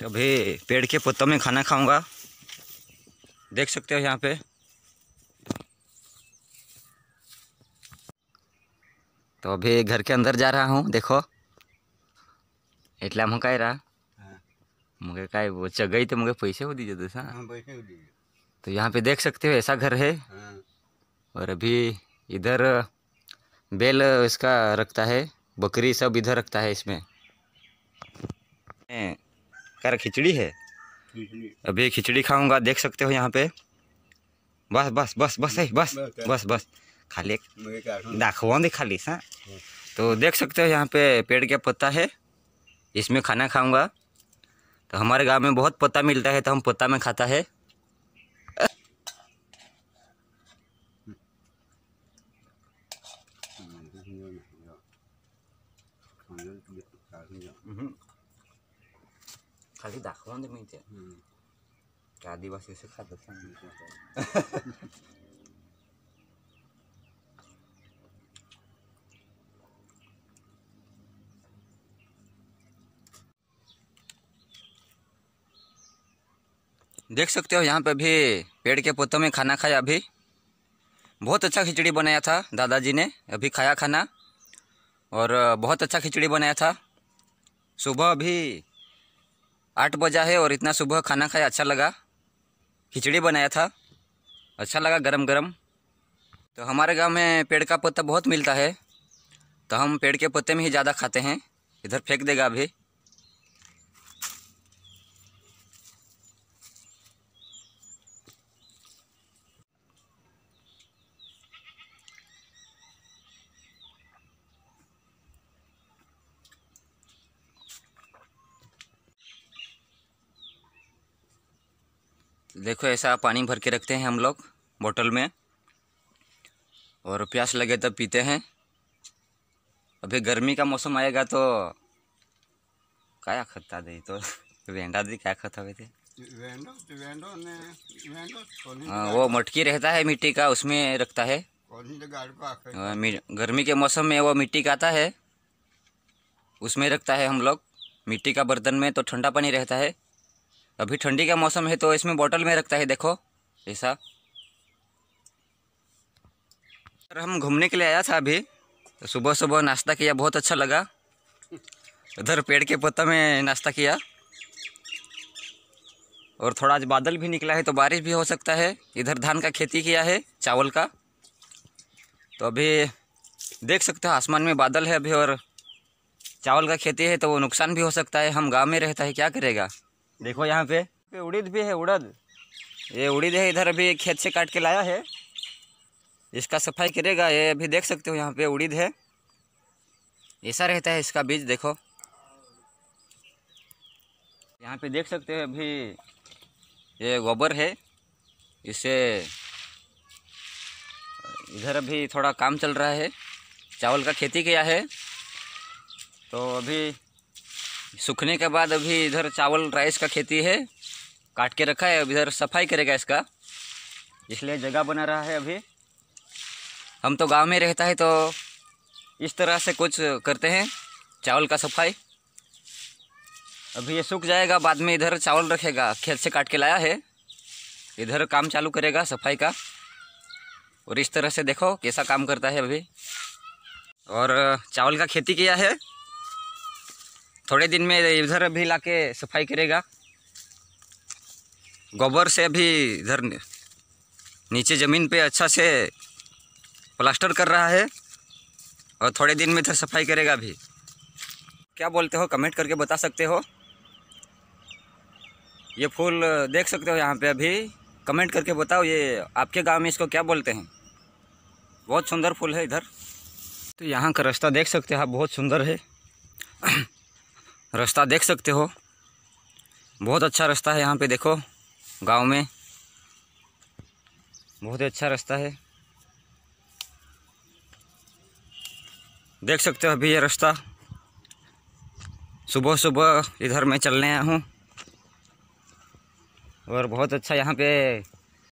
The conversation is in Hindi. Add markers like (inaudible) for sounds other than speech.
तो अभी पेड़ के पत्तों में खाना खाऊंगा देख सकते हो यहाँ पे तो अभी घर के अंदर जा रहा हूँ देखो एटला रहा हाँ। मुझे का वो चग गई तो मुझे पैसे हो दीजिए दूसरा तो, हाँ, तो यहाँ पे देख सकते हो ऐसा घर है हाँ। और अभी इधर बेल इसका रखता है बकरी सब इधर रखता है इसमें कह रहा खिचड़ी है अभी खिचड़ी खाऊंगा देख सकते हो यहाँ पे बस बस बस बस है हम्म। बस बस बस खाली दाखवा दे खाली सा हाँ। हम्म। तो देख सकते हो यहाँ पे पेड़ का पत्ता है इसमें खाना खाऊंगा तो हमारे गांव में बहुत पत्ता मिलता है तो हम पत्ता में खाता है Mm-hmm. खाली दाखवा मी ते हम्म. आदिवासी असं खात देख सकते हो यहाँ पे भी पेड़ के पोतों में खाना खाया अभी बहुत अच्छा खिचड़ी बनाया था दादाजी ने अभी खाया खाना और बहुत अच्छा खिचड़ी बनाया था सुबह अभी आठ बजा है और इतना सुबह खाना खाया अच्छा लगा खिचड़ी बनाया था अच्छा लगा गरम गरम तो हमारे गांव में पेड़ का पत्ता बहुत मिलता है तो हम पेड़ के पत्ते में ही ज़्यादा खाते हैं इधर फेंक देगा अभी देखो ऐसा पानी भर के रखते हैं हम लोग बोतल में और प्यास लगे तब पीते हैं अभी गर्मी का मौसम आएगा तो क्या खत्ता दे तो (laughs) वेंडा दी क्या खत्ता हुए हाँ, थे वो मटकी रहता है मिट्टी का उसमें रखता है हाँ, गर्मी के मौसम में वो मिट्टी का आता है उसमें रखता है हम लोग मिट्टी का बर्तन में तो ठंडा पानी रहता है अभी ठंडी का मौसम है तो इसमें बॉटल में रखता है देखो ऐसा सर हम घूमने के लिए आया था अभी तो सुबह सुबह नाश्ता किया बहुत अच्छा लगा उधर पेड़ के पत्ता में नाश्ता किया और थोड़ा आज बादल भी निकला है तो बारिश भी हो सकता है इधर धान का खेती किया है चावल का तो अभी देख सकते हो आसमान में बादल है अभी और चावल का खेती है तो वो नुकसान भी हो सकता है हम गांव में रहता है क्या करेगा देखो यहाँ पे पे उड़द भी है उड़द ये उड़ीद है इधर अभी खेत से काट के लाया है इसका सफाई करेगा ये अभी देख सकते हो यहाँ पे उड़ीद है ऐसा रहता है इसका बीज देखो यहाँ पे देख सकते हो अभी ये गोबर है इसे इधर अभी थोड़ा काम चल रहा है चावल का खेती किया है तो अभी सूखने के बाद अभी इधर चावल राइस का खेती है काट के रखा है अब इधर सफाई करेगा इसका इसलिए जगह बना रहा है अभी हम तो गांव में रहता है तो इस तरह से कुछ करते हैं चावल का सफाई अभी ये सूख जाएगा बाद में इधर चावल रखेगा खेत से काट के लाया है इधर काम चालू करेगा सफाई का और इस तरह से देखो कैसा काम करता है अभी और चावल का खेती किया है थोड़े दिन में इधर भी ला के सफाई करेगा गोबर से अभी इधर नीचे ज़मीन पे अच्छा से प्लास्टर कर रहा है और थोड़े दिन में इधर सफाई करेगा भी क्या बोलते हो कमेंट करके बता सकते हो ये फूल देख सकते हो यहाँ पे अभी कमेंट करके बताओ ये आपके गांव में इसको क्या बोलते हैं बहुत सुंदर फूल है इधर तो यहाँ का रास्ता देख सकते हो आप बहुत सुंदर है (clears throat) रास्ता देख सकते हो बहुत अच्छा रास्ता है यहाँ पे देखो गांव में बहुत ही अच्छा रास्ता है देख सकते हो अभी ये रास्ता सुबह सुबह इधर मैं चलने आया हूँ और बहुत अच्छा यहाँ पे